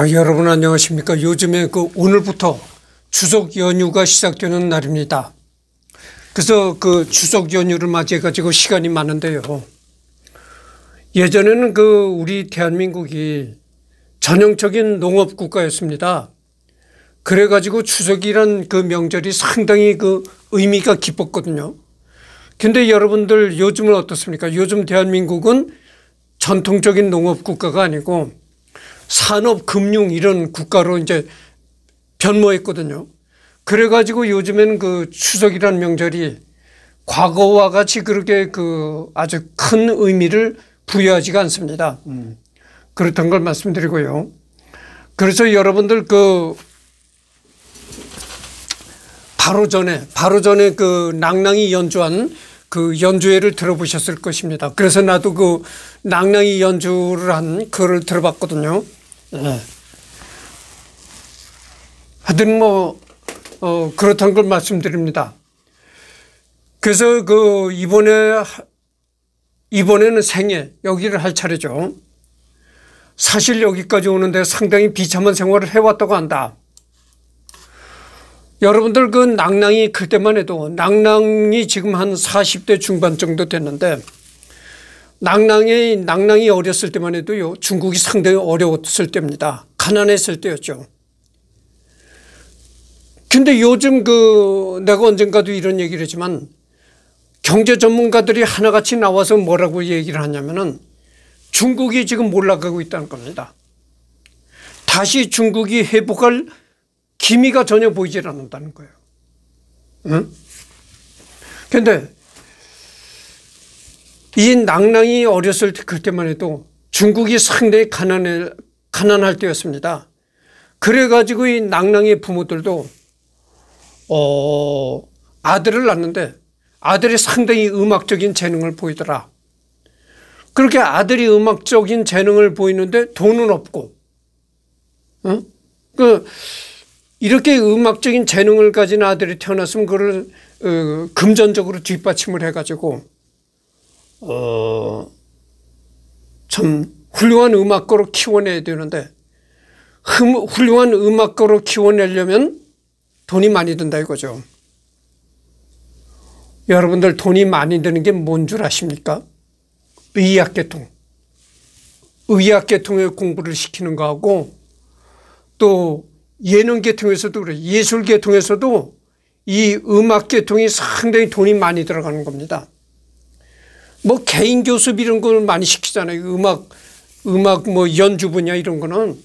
아, 여러분 안녕하십니까. 요즘에 그 오늘부터 추석 연휴가 시작되는 날입니다. 그래서 그 추석 연휴를 맞이해가지고 시간이 많은데요. 예전에는 그 우리 대한민국이 전형적인 농업 국가였습니다. 그래가지고 추석이란 그 명절이 상당히 그 의미가 깊었거든요. 근데 여러분들 요즘은 어떻습니까? 요즘 대한민국은 전통적인 농업 국가가 아니고 산업, 금융 이런 국가로 이제 변모했거든요. 그래가지고 요즘엔 그 추석이란 명절이 과거와 같이 그렇게 그 아주 큰 의미를 부여하지가 않습니다. 음. 그렇던 걸 말씀드리고요. 그래서 여러분들 그 바로 전에 바로 전에 그 낭낭이 연주한 그 연주회를 들어보셨을 것입니다. 그래서 나도 그 낭낭이 연주를 한 글을 들어봤거든요. 예. 하여튼 뭐, 어, 그렇다는 걸 말씀드립니다. 그래서 그 이번에, 이번에는 생애, 여기를 할 차례죠. 사실 여기까지 오는데 상당히 비참한 생활을 해왔다고 한다. 여러분들 그 낭낭이 클 때만 해도 낭낭이 지금 한 40대 중반 정도 됐는데 낭랑이 낭랑이 어렸을 때만 해도요 중국이 상당히 어려웠을 때입니다. 가난했을 때였죠. 근데 요즘 그 내가 언젠가도 이런 얘기를 했지만 경제 전문가들이 하나같이 나와서 뭐라고 얘기를 하냐면은 중국이 지금 몰락하고 있다는 겁니다. 다시 중국이 회복할 기미가 전혀 보이질 않는다는 거예요. 응? 근데 이 낭랑이 어렸을 때 그때만 해도 중국이 상당히 가난해, 가난할 때였습니다. 그래가지고 이낭랑의 부모들도 어, 아들을 낳는데 아들이 상당히 음악적인 재능을 보이더라. 그렇게 아들이 음악적인 재능을 보이는데 돈은 없고, 어? 그, 이렇게 음악적인 재능을 가진 아들이 태어났으면 그를 어, 금전적으로 뒷받침을 해가지고 어, 참 훌륭한 음악가로 키워내야 되는데 흠, 훌륭한 음악가로 키워내려면 돈이 많이 든다 이거죠. 여러분들 돈이 많이 드는 게 뭔 줄 아십니까? 의학계통. 의학계통의 공부를 시키는 거하고 또 예능계통에서도 그래 예술계통에서도 이 음악계통이 상당히 돈이 많이 들어가는 겁니다. 뭐 개인 교습 이런 걸 많이 시키잖아요. 음악, 음악 뭐 연주 분야 이런 거는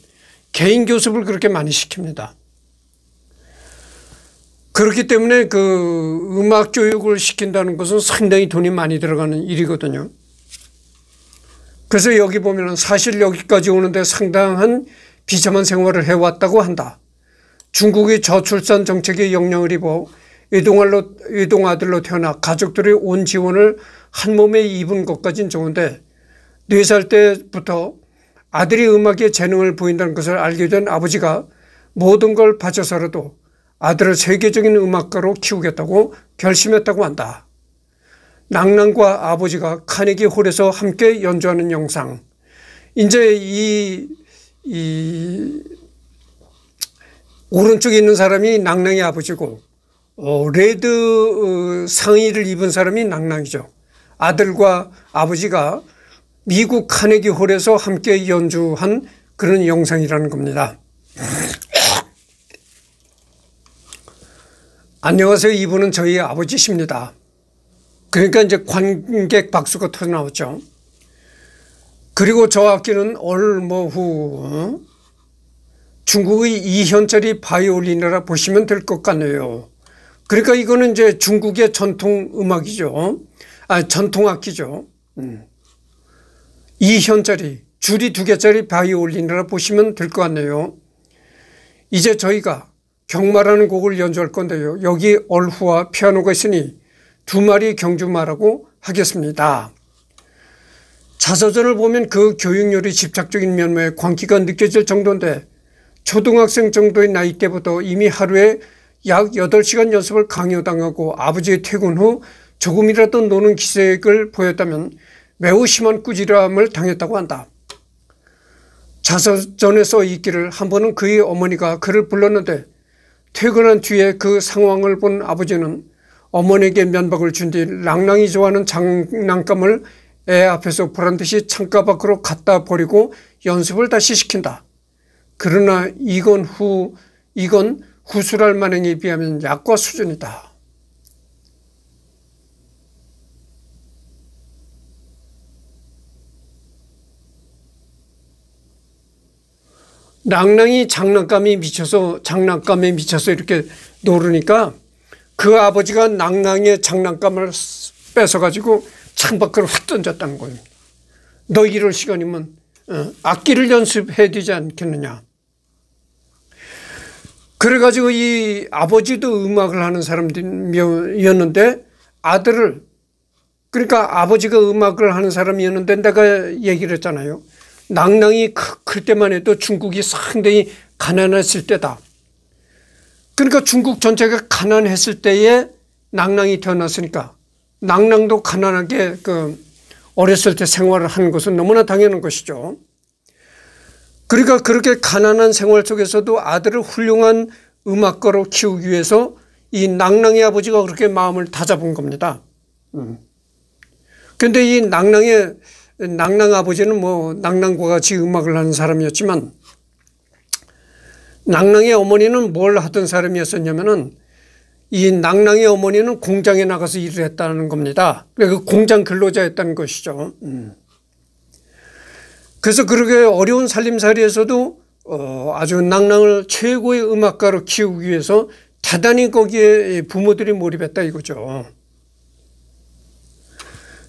개인 교습을 그렇게 많이 시킵니다. 그렇기 때문에 그 음악 교육을 시킨다는 것은 상당히 돈이 많이 들어가는 일이거든요. 그래서 여기 보면은 사실 여기까지 오는데 상당한 비참한 생활을 해왔다고 한다. 중국의 저출산 정책의 영향을 입어 이동할로이동아들로 태어나 가족들의 온 지원을 한 몸에 입은 것까진 좋은데 네 살 때부터 아들이 음악에 재능을 보인다는 것을 알게 된 아버지가 모든 걸 바쳐서라도 아들을 세계적인 음악가로 키우겠다고 결심했다고 한다. 낭낭과 아버지가 카네기 홀에서 함께 연주하는 영상. 이제 이, 이, 오른쪽에 있는 사람이 낭낭의 아버지고, 어, 레드 어, 상의를 입은 사람이 낭낭이죠. 아들과 아버지가 미국 카네기 홀에서 함께 연주한 그런 영상이라는 겁니다. 안녕하세요. 이분은 저희 아버지십니다. 그러니까 이제 관객 박수가 터져 나왔죠. 그리고 저 악기는 얼마 후 어? 중국의 이현철이 바이올린이라 보시면 될 것 같네요. 그러니까 이거는 이제 중국의 전통 음악이죠. 아, 전통악기죠. 음. 현짜리 줄이 두 개짜리 바이올린이라 보시면 될 것 같네요. 이제 저희가 경마라는 곡을 연주할 건데요. 여기 얼후와 피아노가 있으니 두 마리 경주마라고 하겠습니다. 자서전을 보면 그 교육열이 집착적인 면모에 광기가 느껴질 정도인데 초등학생 정도의 나이 때부터 이미 하루에 약 8시간 연습을 강요당하고 아버지의 퇴근 후 조금이라도 노는 기색을 보였다면 매우 심한 꾸지람을 당했다고 한다. 자서전에서 있기를 한 번은 그의 어머니가 그를 불렀는데 퇴근한 뒤에 그 상황을 본 아버지는 어머니에게 면박을 준 뒤 랑랑이 좋아하는 장난감을 애 앞에서 보란 듯이 창가 밖으로 갖다 버리고 연습을 다시 시킨다. 그러나 이건 후, 이건 후술할 만행에 비하면 약과 수준이다. 낭랑이 장난감이 미쳐서 장난감에 미쳐서 이렇게 노르니까 그 아버지가 낭낭의 장난감을 뺏어가지고 창밖으로 확 던졌다는 거예요. 너 이럴 시간이면 어, 악기를 연습해야 되지 않겠느냐. 그래가지고 이 아버지도 음악을 하는 사람이었는데 아들을 그러니까 아버지가 음악을 하는 사람이었는데 내가 얘기를 했잖아요. 낭낭이 클 때만 해도 중국이 상당히 가난했을 때다. 그러니까 중국 전체가 가난했을 때에 낭낭이 태어났으니까 낭낭도 가난하게 그 어렸을 때 생활을 하는 것은 너무나 당연한 것이죠. 그러니까 그렇게 가난한 생활 속에서도 아들을 훌륭한 음악가로 키우기 위해서 이 낭낭의 아버지가 그렇게 마음을 다잡은 겁니다. 그런데 음. 이 낭낭의 낭낭 아버지는 뭐 낭낭과같이 음악을 하는 사람이었지만 낭낭의 어머니는 뭘 하던 사람이었었냐면은 이 낭낭의 어머니는 공장에 나가서 일을 했다는 겁니다. 그 공장 근로자였다는 것이죠. 음. 그래서 그렇게 어려운 살림살이에서도 어, 아주 낭낭을 최고의 음악가로 키우기 위해서 대단히 거기에 부모들이 몰입했다 이거죠.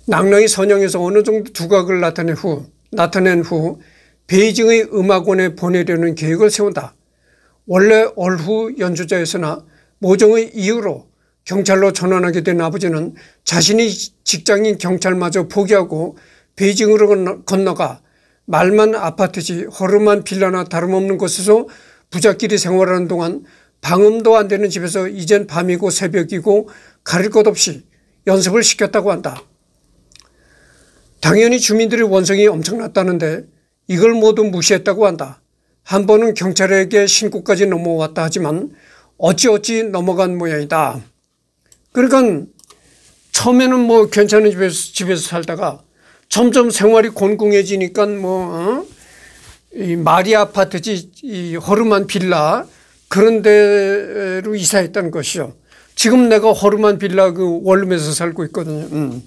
낙랑이 선영에서 어느 정도 두각을 나타낸 후, 나타낸 후 베이징의 음악원에 보내려는 계획을 세운다. 원래 얼후 연주자였으나 모종의 이유로 경찰로 전환하게 된 아버지는 자신이 직장인 경찰마저 포기하고 베이징으로 건너가 말만 아파트지 허름한 빌라나 다름없는 곳에서 부자끼리 생활하는 동안 방음도 안 되는 집에서 이젠 밤이고 새벽이고 가릴 것 없이 연습을 시켰다고 한다. 당연히 주민들의 원성이 엄청났다는데 이걸 모두 무시했다고 한다. 한 번은 경찰에게 신고까지 넘어왔다 하지만 어찌어찌 넘어간 모양이다. 그러니까 처음에는 뭐 괜찮은 집에서, 집에서 살다가 점점 생활이 곤궁해지니까 뭐, 어? 이 마리 아파트지 이 허름한 빌라 그런 데로 이사했다는 것이죠. 지금 내가 허름한 빌라 그 원룸에서 살고 있거든요. 음.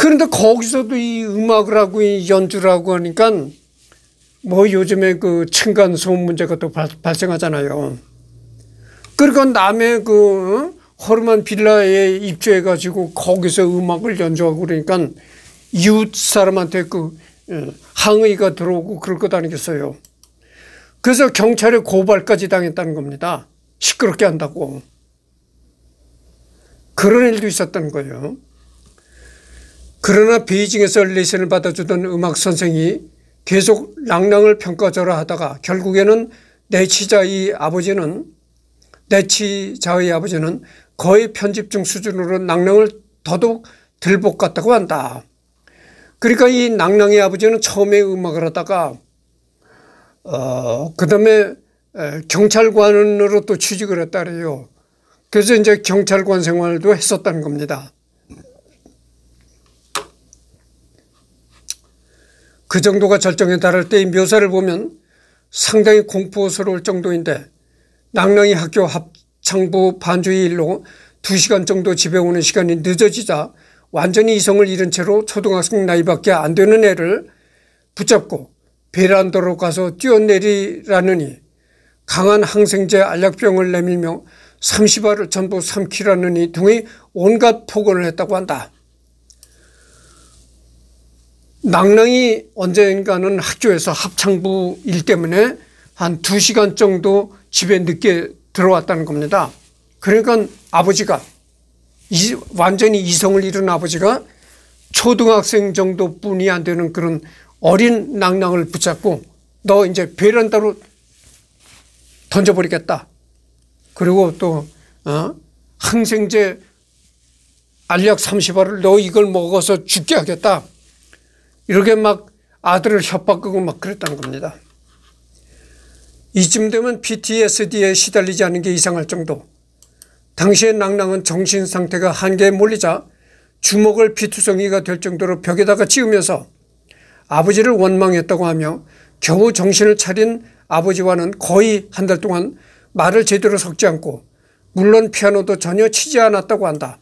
그런데 거기서도 이 음악을 하고 이 연주를 하고 하니까 뭐 요즘에 그 층간 소음 문제가 또 발, 생하잖아요 그러니까 남의 그 어? 허름한 빌라에 입주해 가지고 거기서 음악을 연주하고 그러니까 이웃 사람한테 그 어, 항의가 들어오고 그럴 것 아니겠어요. 그래서 경찰에 고발까지 당했다는 겁니다. 시끄럽게 한다고. 그런 일도 있었던 거예요. 그러나 베이징에서 레슨을 받아주던 음악 선생이 계속 랑랑을 평가절하 하다가 결국에는 내치자의 아버지는 내치자의 아버지는 거의 편집중 수준으로 낭랑을 더더욱 들볶았다고 한다. 그러니까 이 낭랑의 아버지는 처음에 음악을 하다가 어, 그 다음에 경찰관으로 또 취직을 했다래요. 그래서 이제 경찰관 생활도 했었다는 겁니다. 그 정도가 절정에 달할 때의 묘사를 보면 상당히 공포스러울 정도인데 낙랑이 학교 합창부 반주의 일로 2시간 정도 집에 오는 시간이 늦어지자 완전히 이성을 잃은 채로 초등학생 나이밖에 안 되는 애를 붙잡고 베란다로 가서 뛰어내리라느니 강한 항생제 알약병을 내밀며 30알을 전부 삼키라느니 등의 온갖 폭언을 했다고 한다. 낭랑이 언젠가는 학교에서 합창부 일 때문에 한 2시간 정도 집에 늦게 들어왔다는 겁니다. 그러니까 아버지가 이, 완전히 이성을 잃은 아버지가 초등학생 정도뿐이 안 되는 그런 어린 낭낭을 붙잡고 너 이제 베란다로 던져버리겠다. 그리고 또 어? 항생제 알약 30알을 너 이걸 먹어서 죽게 하겠다. 이렇게 막 아들을 협박하고 막 그랬다는 겁니다. 이쯤 되면 PTSD에 시달리지 않은 게 이상할 정도 당시의 낭낭은 정신 상태가 한계에 몰리자 주먹을 피투성이가 될 정도로 벽에다가 찌우면서 아버지를 원망했다고 하며 겨우 정신을 차린 아버지와는 거의 한 달 동안 말을 제대로 섞지 않고 물론 피아노도 전혀 치지 않았다고 한다.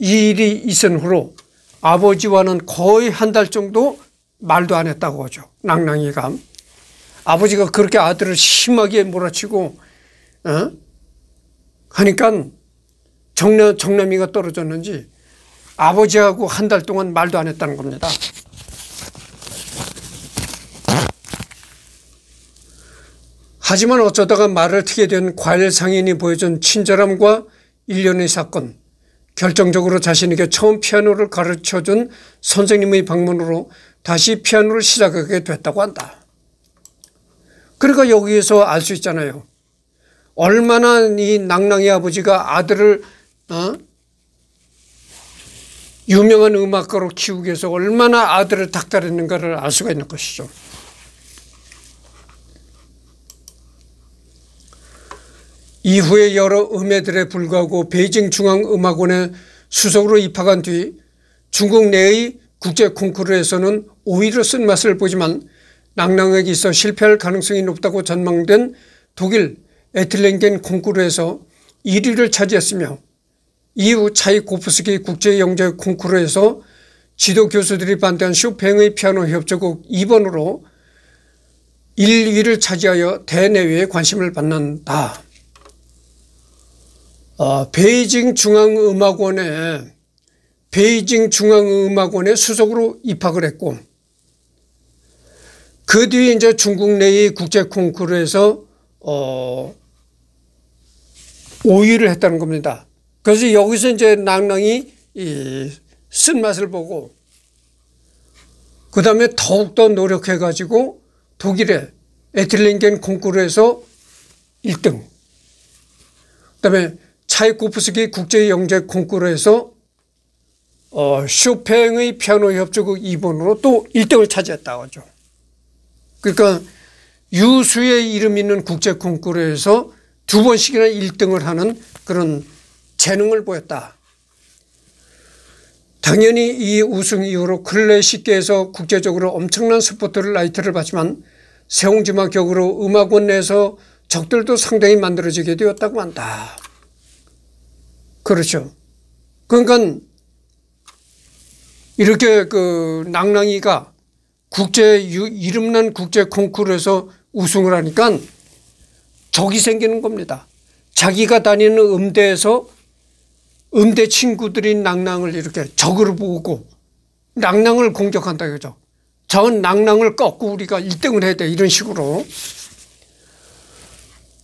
이 일이 있은 후로 아버지와는 거의 한 달 정도 말도 안 했다고 하죠. 낭낭이가. 아버지가 그렇게 아들을 심하게 몰아치고 어? 하니까 정남, 정남이가 떨어졌는지 아버지하고 한 달 동안 말도 안 했다는 겁니다. 하지만 어쩌다가 말을 트게 된 과일 상인이 보여준 친절함과 일련의 사건 결정적으로 자신에게 처음 피아노를 가르쳐준 선생님의 방문으로 다시 피아노를 시작하게 됐다고 한다. 그러니까 여기에서 알 수 있잖아요. 얼마나 이 낭낭이 아버지가 아들을 어? 유명한 음악가로 키우기 위해서 얼마나 아들을 닥달했는가를 알 수가 있는 것이죠. 이후에 여러 음해들에 불과하고 베이징 중앙음악원에 수석으로 입학한 뒤 중국 내의 국제 콩쿠르에서는 오히려 쓴맛을 보지만 낙랑하게 있어 실패할 가능성이 높다고 전망된 독일 에틀렌겐 콩쿠르에서 1위를 차지했으며 이후 차이코프스키 국제영재 콩쿠르에서 지도 교수들이 반대한 쇼팽의 피아노 협조곡 2번으로 1위를 차지하여 대내외의 관심을 받는다. 어, 베이징 중앙음악원에 베이징 중앙음악원에 수석으로 입학을 했고 그 뒤에 이제 중국 내의 국제 콩쿠르에서 어 5위를 했다는 겁니다. 그래서 여기서 이제 낭낭이 이 쓴맛을 보고 그 다음에 더욱더 노력해가지고 독일의 에틀링겐 콩쿠르에서 1등 그 다음에 차이코프스키 국제영재 콩쿠르에서 어, 쇼팽의 피아노 협주곡 2번으로 또 1등을 차지했다고 하죠. 그러니까 유수의 이름 있는 국제 콩쿠르에서 두 번씩이나 1등을 하는 그런 재능을 보였다. 당연히 이 우승 이후로 클래식계에서 국제적으로 엄청난 스포트를 라이트를 받지만 세홍지마 격으로 음악원 내에서 적들도 상당히 만들어지게 되었다고 한다. 그렇죠. 그러니까 이렇게 그 낭랑이가 국제 이름난 국제 콩쿠르에서 우승을 하니까 적이 생기는 겁니다. 자기가 다니는 음대에서 음대 친구들인 낭랑을 이렇게 적으로 보고 낭랑을 공격한다 그죠. 전 낭랑을 꺾고 우리가 1등을 해야 돼 이런 식으로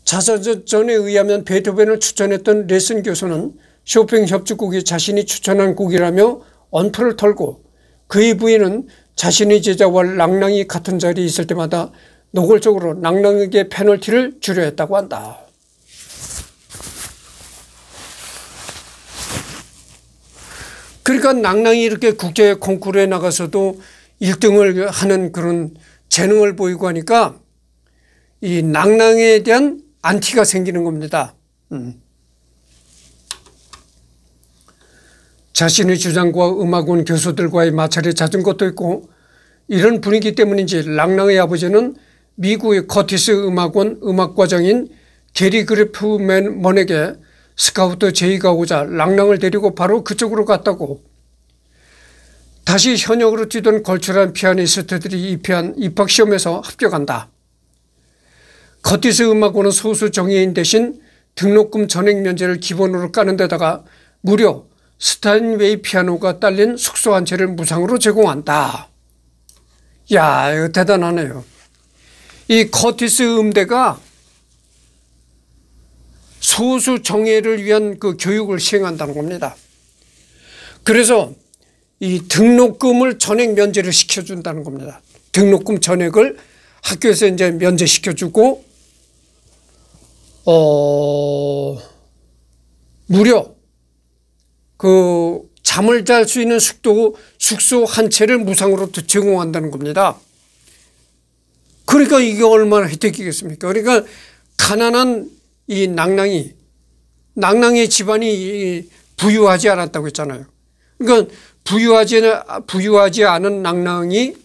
자서전에 의하면 베토벤을 추천했던 레슨 교수는 쇼핑 협주국이 자신이 추천한 국이라며 언풀을 털고 그의 부인은 자신의 제자와 랑랑이 같은 자리에 있을 때마다 노골적으로 랑랑에게 페널티를 주려 했다고 한다. 그러니까 낭낭이 이렇게 국제 콩쿠르에 나가서도 1등을 하는 그런 재능을 보이고 하니까 이 낭낭에 대한 안티가 생기는 겁니다. 음. 자신의 주장과 음악원 교수들과의 마찰이 잦은 것도 있고 이런 분위기 때문인지 랑랑의 아버지는 미국의 커티스 음악원 음악과장인 게리 그리프맨 먼에게 스카우트 제의가 오자 랑랑을 데리고 바로 그쪽으로 갔다고 다시 현역으로 뛰던 걸출한 피아니스트들이 입회한 입학시험에서 합격한다. 커티스 음악원은 소수 정예인 대신 등록금 전액 면제를 기본으로 까는 데다가 무려 스타인웨이 피아노가 딸린 숙소 한 채를 무상으로 제공한다. 야, 대단하네요. 이 커티스 음대가 소수 정예를 위한 그 교육을 시행한다는 겁니다. 그래서 이 등록금을 전액 면제를 시켜준다는 겁니다. 등록금 전액을 학교에서 이제 면제시켜주고, 어, 무려 그 잠을 잘 수 있는 숙도 숙소 한 채를 무상으로 제공한다는 겁니다. 그러니까 이게 얼마나 혜택이겠습니까? 그러니까 가난한 이 낭낭이 낭낭의 집안이 부유하지 않았다고 했잖아요. 그러니까 부유하지 부유하지 않은 낭낭이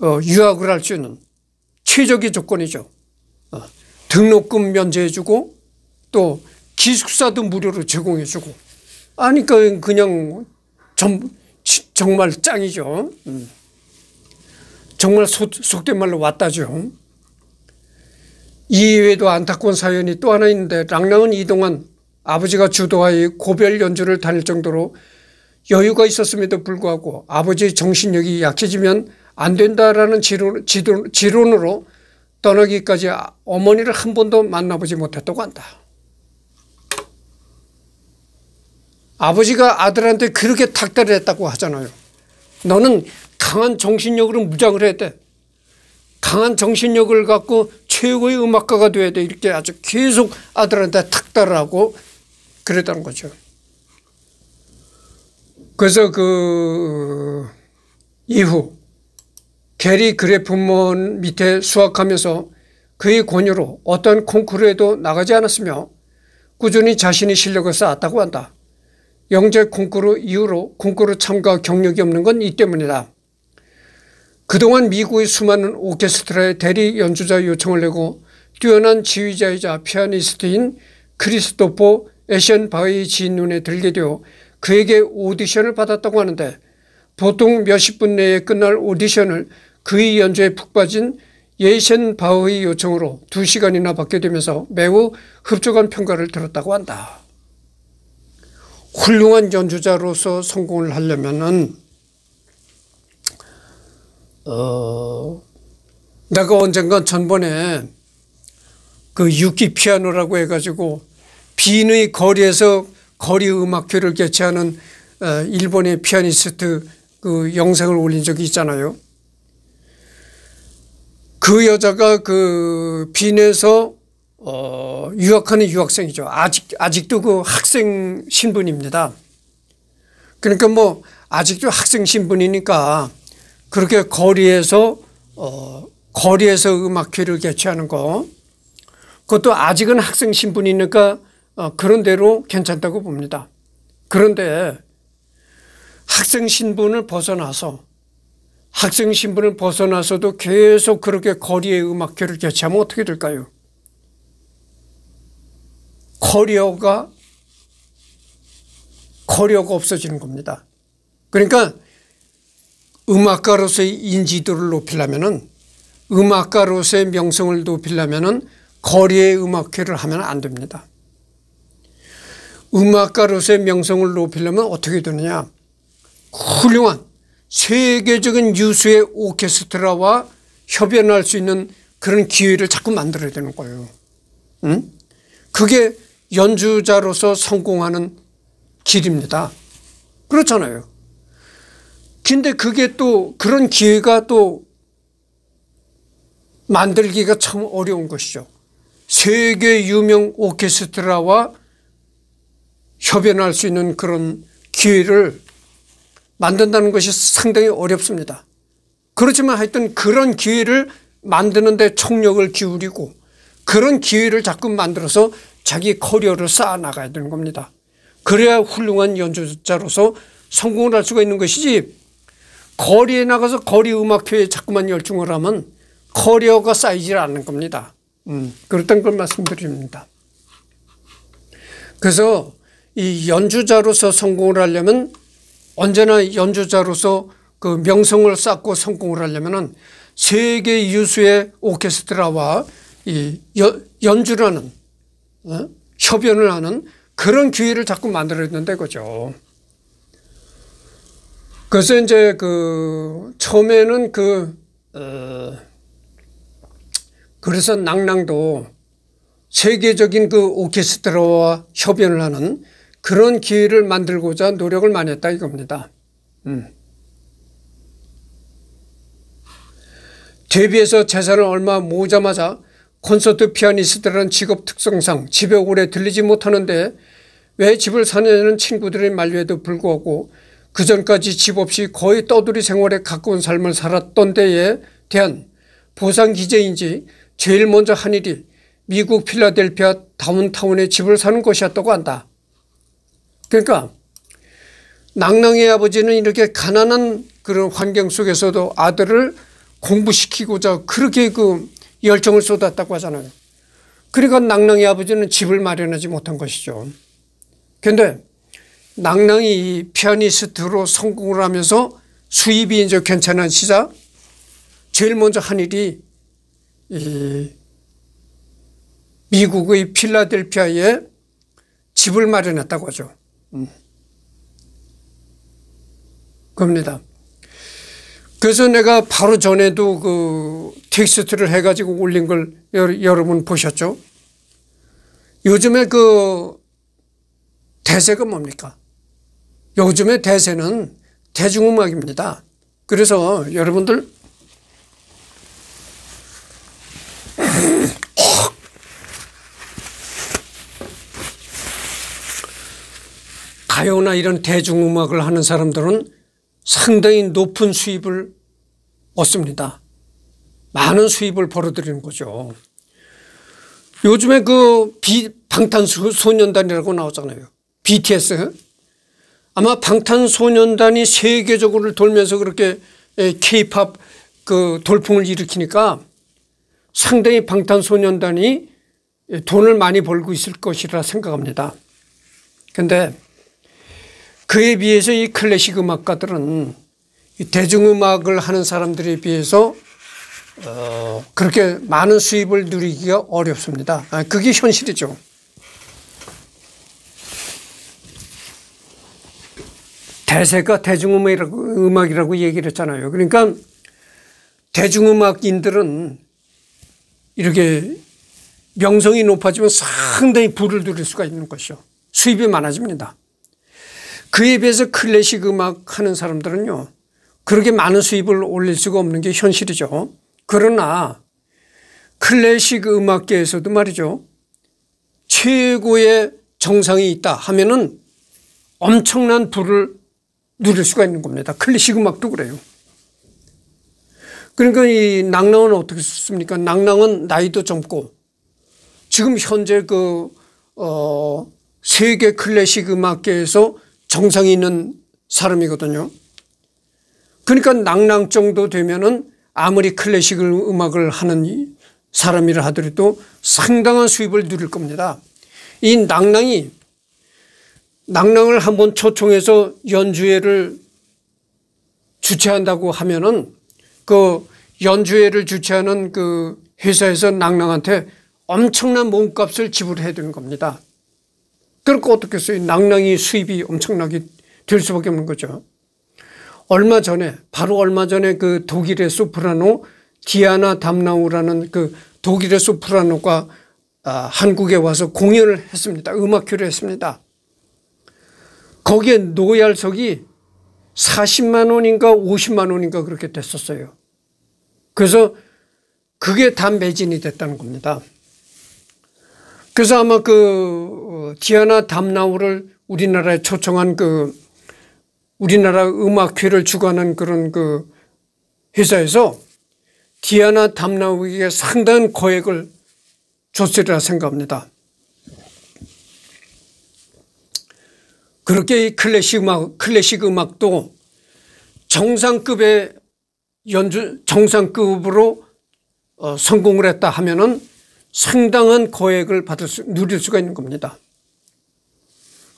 어, 유학을 할 수 있는 최적의 조건이죠. 어, 등록금 면제해주고 또 기숙사도 무료로 제공해주고 아니 그 그냥 좀 정말 짱이죠. 음. 정말 속, 속된 말로 왔다죠. 이외에도 안타까운 사연이 또 하나 있는데 랑랑은 이동안 아버지가 주도하여 고별 연주를 다닐 정도로 여유가 있었음에도 불구하고 아버지의 정신력이 약해지면 안 된다라는 지론, 지론, 지론으로 떠나기까지 어머니를 한 번도 만나보지 못했다고 한다. 아버지가 아들한테 그렇게 탁대를 했다고 하잖아요. 너는 강한 정신력으로 무장을 해야 돼. 강한 정신력을 갖고 최고의 음악가가 돼야 돼. 이렇게 아주 계속 아들한테 탁달을 하고 그랬다는 거죠. 그래서 그 이후 게리 그래프먼 밑에 수학하면서 그의 권유로 어떤 콩쿠르에도 나가지 않았으며 꾸준히 자신의 실력을 쌓았다고 한다. 영재 콩쿠르 이후로 콩쿠르 참가 경력이 없는 건 이 때문이다. 그동안 미국의 수많은 오케스트라의 대리 연주자 요청을 내고 뛰어난 지휘자이자 피아니스트인 크리스토포 에션바의 지인 눈에 들게 되어 그에게 오디션을 받았다고 하는데 보통 몇십 분 내에 끝날 오디션을 그의 연주에 푹 빠진 예션 바흐의 요청으로 두시간이나 받게 되면서 매우 흡족한 평가를 들었다고 한다. 훌륭한 연주자로서 성공을 하려면은 어 내가 언젠가 전번에 그 유키 피아노라고 해가지고 빈의 거리에서 거리 음악회를 개최하는 어, 일본의 피아니스트 그 영상을 올린 적이 있잖아요. 그 여자가 그 빈에서 어, 유학하는 유학생이죠. 아직, 아직도 그 학생 신분입니다. 그러니까 뭐 아직도 학생 신분이니까 그렇게 거리에서, 어, 거리에서 음악회를 개최하는 거 그것도 아직은 학생 신분이니까 어, 그런 대로 괜찮다고 봅니다. 그런데 학생 신분을 벗어나서 학생 신분을 벗어나서도 계속 그렇게 거리의 음악회를 개최하면 어떻게 될까요? 거리가커리가 없어지는 겁니다. 그러니까 음악가로서의 인지도를 높이려면 음악가로서의 명성을 높이려면 거리의 음악회를 하면 안 됩니다. 음악가로서의 명성을 높이려면 어떻게 되느냐? 훌륭한 세계적인 유수의 오케스트라와 협연할 수 있는 그런 기회를 자꾸 만들어야 되는 거예요. 응? 그게 연주자로서 성공하는 길입니다. 그렇잖아요. 근데 그게 또 그런 기회가 또 만들기가 참 어려운 것이죠. 세계 유명 오케스트라와 협연할 수 있는 그런 기회를 만든다는 것이 상당히 어렵습니다. 그렇지만 하여튼 그런 기회를 만드는데 총력을 기울이고 그런 기회를 자꾸 만들어서 자기 커리어를 쌓아나가야 되는 겁니다. 그래야 훌륭한 연주자로서 성공을 할 수가 있는 것이지 거리에 나가서 거리 음악회에 자꾸만 열중을 하면 커리어가 쌓이질 않는 겁니다. 음, 그렇다는 걸 말씀드립니다. 그래서 이 연주자로서 성공을 하려면 언제나 연주자로서 그 명성을 쌓고 성공을 하려면은 세계 유수의 오케스트라와 이 여, 연주라는 어? 협연을 하는 그런 기회를 자꾸 만들어냈는데 그죠. 그래서 이제 그 처음에는 그 어, 그래서 낭낭도 세계적인 그 오케스트라와 협연을 하는 그런 기회를 만들고자 노력을 많이 했다 이겁니다. 음. 데뷔해서 재산을 얼마 모으자마자 콘서트 피아니스트라는 직업 특성상 집에 오래 들리지 못하는데 왜 집을 사냐는 친구들의 만류에도 불구하고 그전까지 집 없이 거의 떠돌이 생활에 가까운 삶을 살았던 데에 대한 보상기제인지 제일 먼저 한 일이 미국 필라델피아 다운타운에 집을 사는 것이었다고 한다. 그러니까 낭낭의 아버지는 이렇게 가난한 그런 환경 속에서도 아들을 공부시키고자 그렇게 그 열정을 쏟았다고 하잖아요. 그러니 낭낭이 아버지는 집을 마련하지 못한 것이죠. 그런데 낭낭이 피아니스트로 성공을 하면서 수입이 이제 괜찮은 시작 제일 먼저 한 일이 미국의 필라델피아에 집을 마련했다고 하죠. 음. 겁니다. 그래서 내가 바로 전에도 그 텍스트를 해가지고 올린 걸 여러분 보셨죠? 요즘에 그 대세가 뭡니까? 요즘의 대세는 대중음악입니다. 그래서 여러분들 가요나 이런 대중음악을 하는 사람들은 상당히 높은 수입을 얻습니다. 많은 수입을 벌어들이는 거죠. 요즘에 그 방탄소년단이라고 나오잖아요. BTS. 아마 방탄소년단이 세계적으로 돌면서 그렇게 케이팝 그 돌풍을 일으키니까 상당히 방탄소년단이 돈을 많이 벌고 있을 것이라 생각합니다. 근데 그에 비해서 이 클래식 음악가들은 이 대중음악을 하는 사람들에 비해서 어 그렇게 많은 수입을 누리기가 어렵습니다. 아, 그게 현실이죠. 대세가 대중음악이라고 음악이라고 얘기를 했잖아요. 그러니까 대중음악인들은 이렇게 명성이 높아지면 상당히 부를 누릴 수가 있는 것이죠. 수입이 많아집니다. 그에 비해서 클래식 음악 하는 사람들은요. 그렇게 많은 수입을 올릴 수가 없는 게 현실이죠. 그러나 클래식 음악계에서도 말이죠. 최고의 정상이 있다 하면은 엄청난 부를 누릴 수가 있는 겁니다. 클래식 음악도 그래요. 그러니까 이 낭랑은 어떻게 썼습니까? 낭랑은 나이도 젊고 지금 현재 그, 어, 세계 클래식 음악계에서 정상이 있는 사람이거든요. 그러니까 낭낭 정도 되면은 아무리 클래식 음악을 하는 사람이라 하더라도 상당한 수입을 누릴 겁니다. 이 낭낭이 낭낭을 한번 초청해서 연주회를 주최한다고 하면은 그 연주회를 주최하는 그 회사에서 낭낭한테 엄청난 몸값을 지불해야 되는 겁니다. 그렇게 어떻겠어요. 낭낭이 수입이 엄청나게 될 수밖에 없는 거죠. 얼마 전에 바로 얼마 전에 그 독일의 소프라노 디아나 담나우라는 그 독일의 소프라노가 아, 한국에 와서 공연을 했습니다. 음악회를 했습니다. 거기에 노얄석이 40만 원인가 50만 원인가 그렇게 됐었어요. 그래서 그게 다 매진이 됐다는 겁니다. 그래서 아마 그 어, 디아나 담나우를 우리나라에 초청한 그 우리나라 음악회를 주관한 그런 그 회사에서 디아나 담나우에게 상당한 거액을 줬으리라 생각합니다. 그렇게 이 클래식 음악, 클래식 음악도 정상급의 연주, 정상급으로 어, 성공을 했다 하면은 상당한 거액을 받을 수, 누릴 수가 있는 겁니다.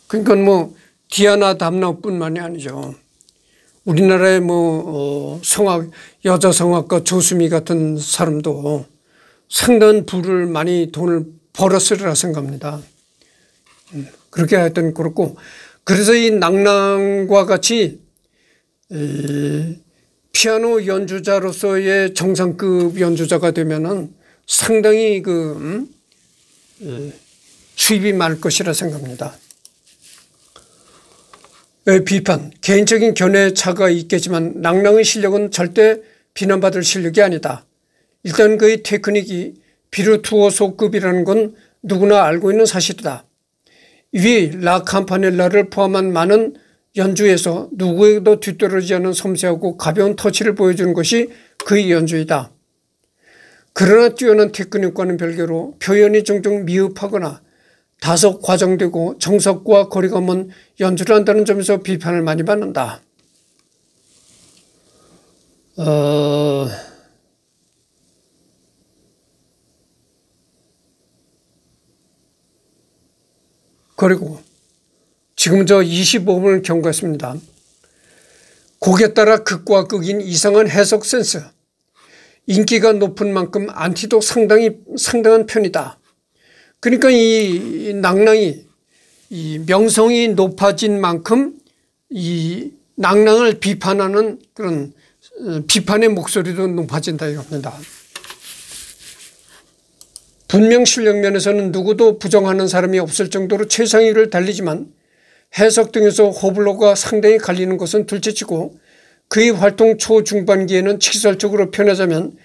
그러니까 뭐 디아나 담나뿐만이 아니죠. 우리나라의 뭐 어, 성악 여자 성악가 조수미 같은 사람도 상당한 부를 많이 돈을 벌었으리라 생각합니다. 음, 그렇게 하여튼 그렇고 그래서 이 낭낭과 같이 피아노 연주자로서의 정상급 연주자가 되면은 상당히 그 음? 수입이 많을 것이라 생각합니다. 비판 개인적인 견해 차가 있겠지만 낭랑의 실력은 절대 비난받을 실력이 아니다. 일단 그의 테크닉이 비르투오소급이라는 건 누구나 알고 있는 사실이다. 위 라캄파넬라를 포함한 많은 연주에서 누구에게도 뒤떨어지지 않은 섬세하고 가벼운 터치를 보여주는 것이 그의 연주이다. 그러나 뛰어난 테크닉과는 별개로 표현이 종종 미흡하거나 다소 과정되고 정석과 거리가 먼 연주를 한다는 점에서 비판을 많이 받는다. 어... 그리고 지금 저 25분을 경과했습니다. 곡에 따라 극과 극인 이상한 해석 센스 인기가 높은 만큼 안티도 상당히 상당한 편이다. 그러니까 이 낭랑이 이 명성이 높아진 만큼 이 낭랑을 비판하는 그런 어, 비판의 목소리도 높아진다 이겁니다. 분명 실력 면에서는 누구도 부정하는 사람이 없을 정도로 최상위를 달리지만 해석 등에서 호불호가 상당히 갈리는 것은 둘째치고 그의 활동 초중반기에는 직설적으로 표현하자면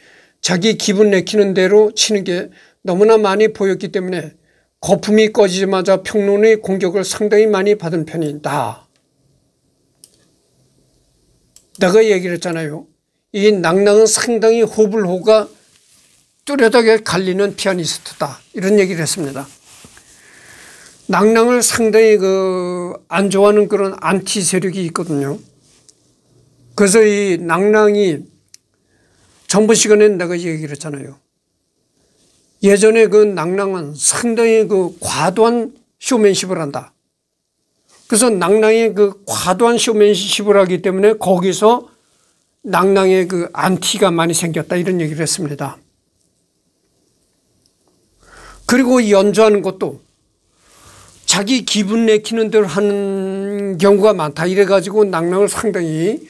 자기 기분 내키는 대로 치는 게 너무나 많이 보였기 때문에 거품이 꺼지자마자 평론의 공격을 상당히 많이 받은 편이다. 내가 얘기를 했잖아요. 이 낭낭은 상당히 호불호가 뚜렷하게 갈리는 피아니스트다. 이런 얘기를 했습니다. 낭낭을 상당히 그 안 좋아하는 그런 안티 세력이 있거든요. 그래서 이 낭랑이 전부 시간에 내가 얘기를 했잖아요. 예전에 그 낭랑은 상당히 그 과도한 쇼맨십을 한다. 그래서 낭랑이 그 과도한 쇼맨십을 하기 때문에 거기서 낭랑의 그 안티가 많이 생겼다 이런 얘기를 했습니다. 그리고 연주하는 것도 자기 기분 내키는 대로 하는 경우가 많다 이래가지고 낭랑을 상당히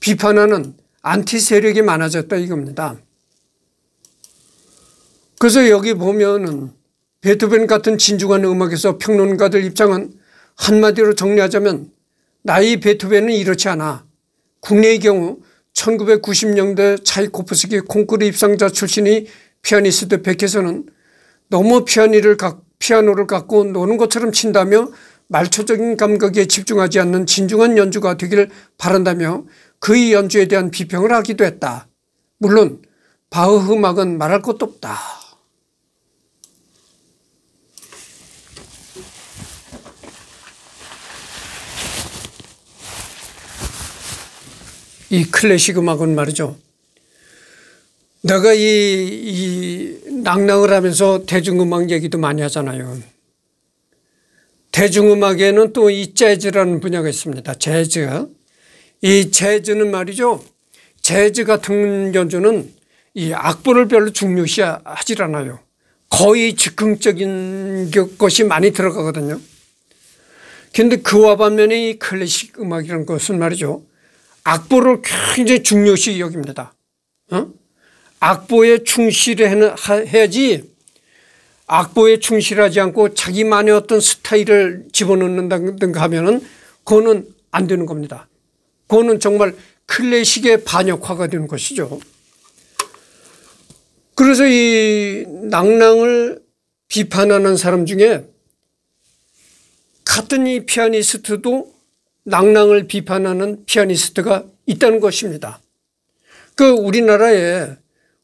비판하는 안티 세력이 많아졌다 이겁니다. 그래서 여기 보면은 베토벤 같은 진중한 음악에서 평론가들 입장은 한마디로 정리하자면 나의 베토벤은 이렇지 않아. 국내의 경우 1990년대 차이코프스키 콩쿠르 입상자 출신이 피아니스트 백에서는 너무 피아니를 가, 피아노를 갖고 노는 것처럼 친다며 말초적인 감각에 집중하지 않는 진중한 연주가 되길 바란다며 그의 연주에 대한 비평을 하기도 했다. 물론 바흐 음악은 말할 것도 없다. 이 클래식 음악은 말이죠. 내가 이, 이 낭낭을 하면서 대중음악 얘기도 많이 하잖아요. 대중음악에는 또 이 재즈라는 분야가 있습니다. 재즈. 이 재즈는 말이죠. 재즈 같은 연주는 이 악보를 별로 중요시하지 않아요. 거의 즉흥적인 것이 많이 들어가거든요. 근데 그와 반면에 이 클래식 음악이라는 것은 말이죠. 악보를 굉장히 중요시 여깁니다. 어? 악보에 충실해야지 악보에 충실하지 않고 자기만의 어떤 스타일을 집어넣는다든가 하면은 그거는 안 되는 겁니다. 그거는 정말 클래식의 반역화가 되는 것이죠. 그래서 이 낭랑을 비판하는 사람 중에 같은 이 피아니스트도 낭랑을 비판하는 피아니스트가 있다는 것입니다. 그 우리나라에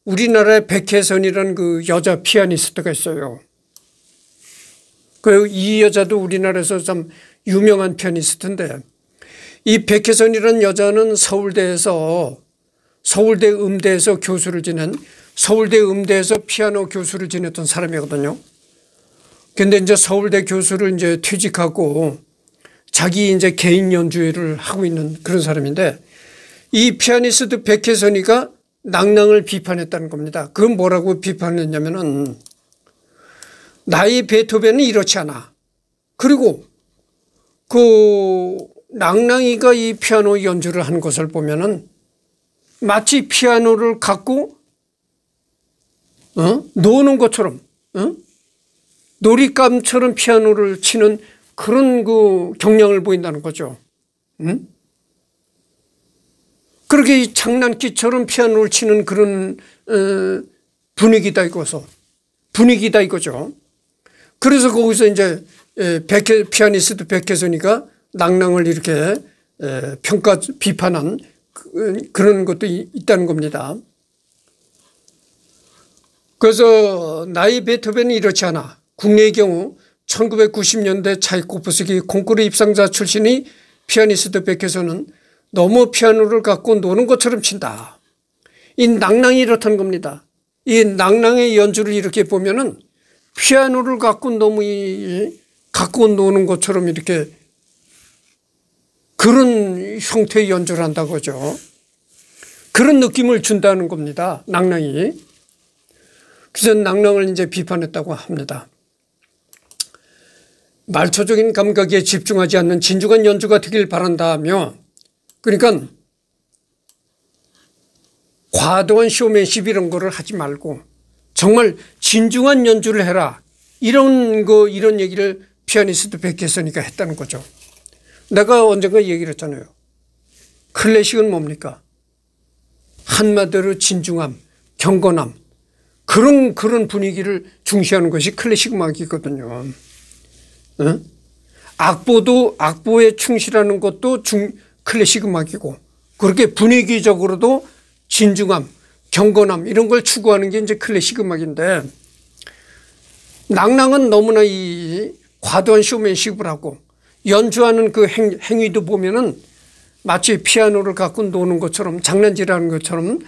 우리나라의 백혜선이라는 그 여자 피아니스트가 있어요. 그 이 여자도 우리나라에서 참 유명한 피아니스트인데 이 백혜선이라는 여자는 서울대에서 서울대 음대에서 교수를 지낸 서울대 음대에서 피아노 교수를 지냈던 사람이거든요. 근데 이제 서울대 교수를 이제 퇴직하고 자기 이제 개인 연주회를 하고 있는 그런 사람인데 이 피아니스트 백혜선이가 낭낭을 비판했다는 겁니다. 그건 뭐라고 비판했냐면은 나의 베토벤은 이렇지 않아. 그리고 그 낭낭이가 이 피아노 연주를 한 것을 보면은 마치 피아노를 갖고 어? 노는 것처럼 어? 놀잇감처럼 피아노를 치는 그런 그 경량을 보인다는 거죠. 응? 그렇게 장난기처럼 피아노를 치는 그런 어, 분위기다 이거서 분위기다 이거죠. 그래서 거기서 이제 백해, 피아니스트 백혜선이가 낙랑을 이렇게 평가 비판한 그, 그런 것도 있다는 겁니다. 그래서 나의 베토벤이 이렇지 않아 국내의 경우 1990년대 차이코프스키 콩쿠르 입상자 출신의 피아니스트 백에서는 너무 피아노를 갖고 노는 것처럼 친다. 이 낭낭이 이렇다는 겁니다. 이 낭낭의 연주를 이렇게 보면은 피아노를 갖고 너무 이 갖고 노는 것처럼 이렇게 그런 형태의 연주를 한다고죠. 그런 느낌을 준다는 겁니다. 낭랑이. 그래서 낭랑을 이제 비판했다고 합니다. 말초적인 감각에 집중하지 않는 진중한 연주가 되길 바란다며 그러니까 과도한 쇼맨십 이런 거를 하지 말고 정말 진중한 연주를 해라 이런 거 이런 얘기를 피아니스트 백혜선이가 했다는 거죠. 내가 언젠가 그 얘기를 했잖아요. 클래식은 뭡니까? 한마디로 진중함, 경건함 그런 그런 분위기를 중시하는 것이 클래식 음악이거든요. 응? 악보도 악보에 충실하는 것도 중 클래식 음악이고 그렇게 분위기적으로도 진중함, 경건함 이런 걸 추구하는 게 이제 클래식 음악인데 낭낭은 너무나 이 과도한 쇼맨십을 하고 연주하는 그 행, 행위도 보면은 마치 피아노를 갖고 노는 것처럼 장난질하는 것처럼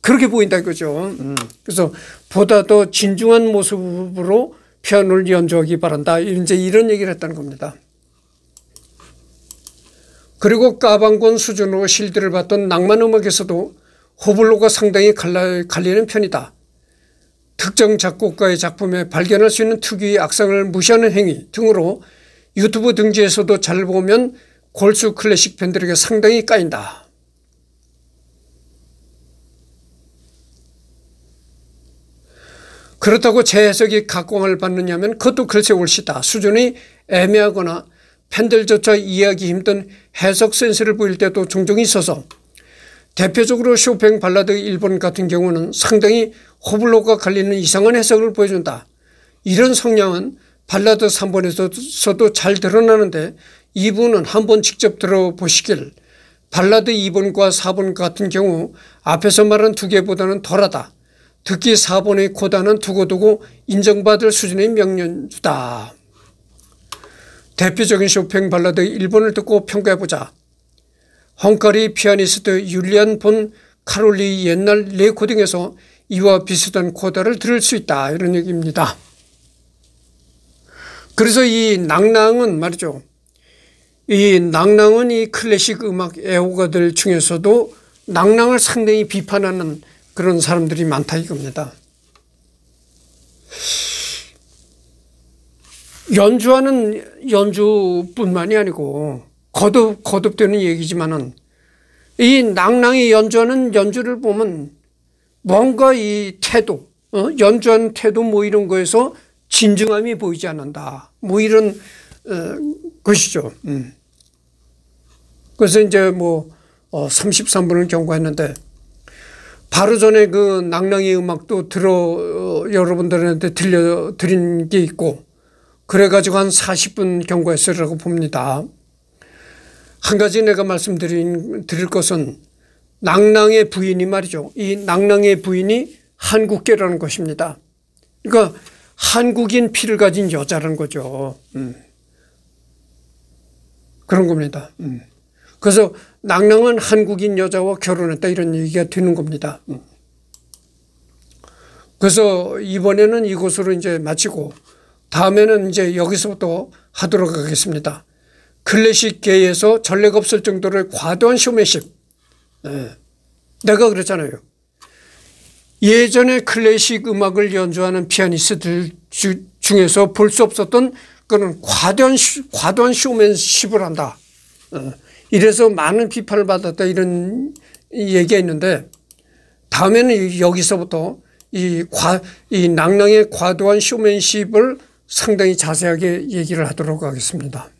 그렇게 보인다 이거죠. 음. 그래서 보다 더 진중한 모습으로 피아노를 연주하기 바란다. 이제 이런 얘기를 했다는 겁니다. 그리고 까방권 수준으로 실드를 봤던 낭만음악에서도 호불호가 상당히 갈라, 갈리는 편이다. 특정 작곡가의 작품에 발견할 수 있는 특유의 악상을 무시하는 행위 등으로 유튜브 등지에서도 잘 보면 골수 클래식 팬들에게 상당히 까인다. 그렇다고 재해석이 각광을 받느냐면 그것도 글쎄 옳시다. 수준이 애매하거나 팬들조차 이해하기 힘든 해석 센스를 보일 때도 종종 있어서 대표적으로 쇼팽 발라드 일본 같은 경우는 상당히 호불호가 갈리는 이상한 해석을 보여준다. 이런 성향은 발라드 3번에서도 잘 드러나는데 2분은 한번 직접 들어보시길 발라드 2번과 4번 같은 경우 앞에서 말한 두 개보다는 덜하다. 듣기 4번의 코다는 두고두고 인정받을 수준의 명연주다. 대표적인 쇼팽 발라드 1번을 듣고 평가해보자. 헝가리 피아니스트 율리안 본 카롤리 옛날 레코딩에서 이와 비슷한 코다를 들을 수 있다 이런 얘기입니다. 그래서 이 낭낭은 말이죠. 이 낭낭은 이 클래식 음악 애호가들 중에서도 낭낭을 상당히 비판하는 그런 사람들이 많다 이겁니다. 연주하는 연주뿐만이 아니고 거듭 거듭되는 얘기지만은 이 낭낭이 연주하는 연주를 보면 뭔가 이 태도, 어? 연주하는 태도 뭐 이런 거에서 진중함이 보이지 않는다. 뭐 이런 어, 것이죠. 음. 그래서 이제 뭐 어, 33분을 경고했는데 바로 전에 그 낭랑이 음악도 들어 어, 여러분들한테 들려 드린 게 있고 그래가지고 한 40분 경고했으라고 봅니다. 한 가지 내가 말씀드린 드릴 것은 낭랑의 부인이 말이죠. 이 낭랑의 부인이 한국계라는 것입니다. 그러니까 한국인 피를 가진 여자라는 거죠. 음. 그런 겁니다. 음. 그래서 낭낭은 한국인 여자와 결혼했다 이런 얘기가 되는 겁니다. 음. 그래서 이번에는 이곳으로 이제 마치고 다음에는 이제 여기서부터 하도록 하겠습니다. 클래식계에서 전례가 없을 정도로 과도한 쇼맨십. 네. 내가 그랬잖아요. 예전에 클래식 음악을 연주하는 피아니스트들 중에서 볼 수 없었던 그런 과도한, 과도한 쇼맨십을 한다. 어, 이래서 많은 비판을 받았다 이런 얘기가 있는데 다음에는 여기서부터 이, 과, 이 낭낭의 과도한 쇼맨십을 상당히 자세하게 얘기를 하도록 하겠습니다.